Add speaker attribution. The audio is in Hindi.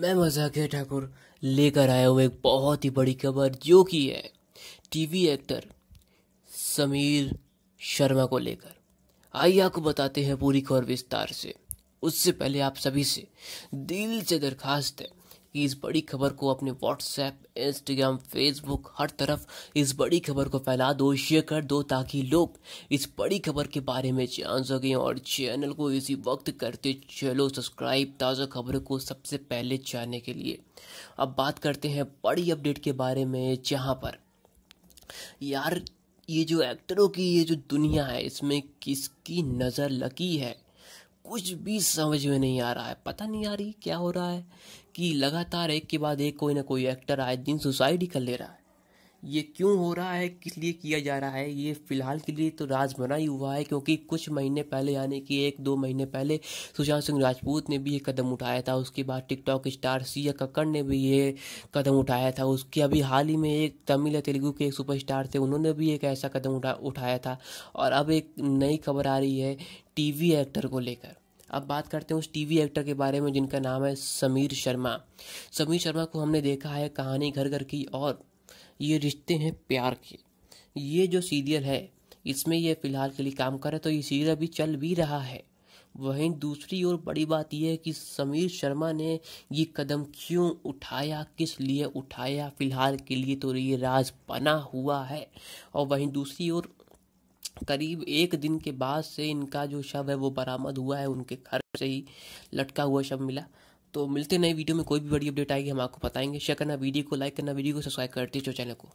Speaker 1: मैं है ठाकुर लेकर आया हूँ एक बहुत ही बड़ी खबर जो कि है टीवी एक्टर समीर शर्मा को लेकर आइए आपको बताते हैं पूरी खबर विस्तार से उससे पहले आप सभी से दिल से दरखास्त है कि इस बड़ी खबर को अपने व्हाट्सएप इंस्टाग्राम फेसबुक हर तरफ इस बड़ी खबर को फैला दो शेयर कर दो ताकि लोग इस बड़ी खबर के बारे में जान सकें और चैनल को इसी वक्त करते चलो सब्सक्राइब ताज़ा खबरों को सबसे पहले जानने के लिए अब बात करते हैं बड़ी अपडेट के बारे में जहाँ पर यार ये जो एक्टरों की ये जो दुनिया है इसमें किसकी नज़र लगी है कुछ भी समझ में नहीं आ रहा है पता नहीं आ रही क्या हो रहा है कि लगातार एक के बाद एक कोई ना कोई एक्टर आए दिन सुसाइड ही कर ले रहा है ये क्यों हो रहा है किस लिए किया जा रहा है ये फिलहाल के लिए तो राज बना ही हुआ है क्योंकि कुछ महीने पहले यानी कि एक दो महीने पहले सुशांत सिंह राजपूत ने भी ये कदम उठाया था उसके बाद टिकटॉक स्टार सिया कक्कड़ ने भी ये कदम उठाया था उसके अभी हाल ही में एक तमिल या तेलुगू के एक सुपरस्टार थे उन्होंने भी एक ऐसा कदम उठा उठाया था और अब एक नई खबर आ रही है टी एक्टर को लेकर अब बात करते हैं उस टीवी एक्टर के बारे में जिनका नाम है समीर शर्मा समीर शर्मा को हमने देखा है कहानी घर घर की और ये रिश्ते हैं प्यार के ये जो सीरियल है इसमें ये फ़िलहाल के लिए काम कर रहे तो ये सीरियल अभी चल भी रहा है वहीं दूसरी ओर बड़ी बात यह है कि समीर शर्मा ने ये कदम क्यों उठाया किस लिए उठाया फिलहाल के लिए तो ये राज बना हुआ है और वहीं दूसरी ओर करीब एक दिन के बाद से इनका जो शव है वो बरामद हुआ है उनके घर से ही लटका हुआ शव मिला तो मिलते नए वीडियो में कोई भी बड़ी अपडेट आएगी हम आपको बताएंगे शेयर करना वीडियो को लाइक करना वीडियो को सब्सक्राइब करते चैनल को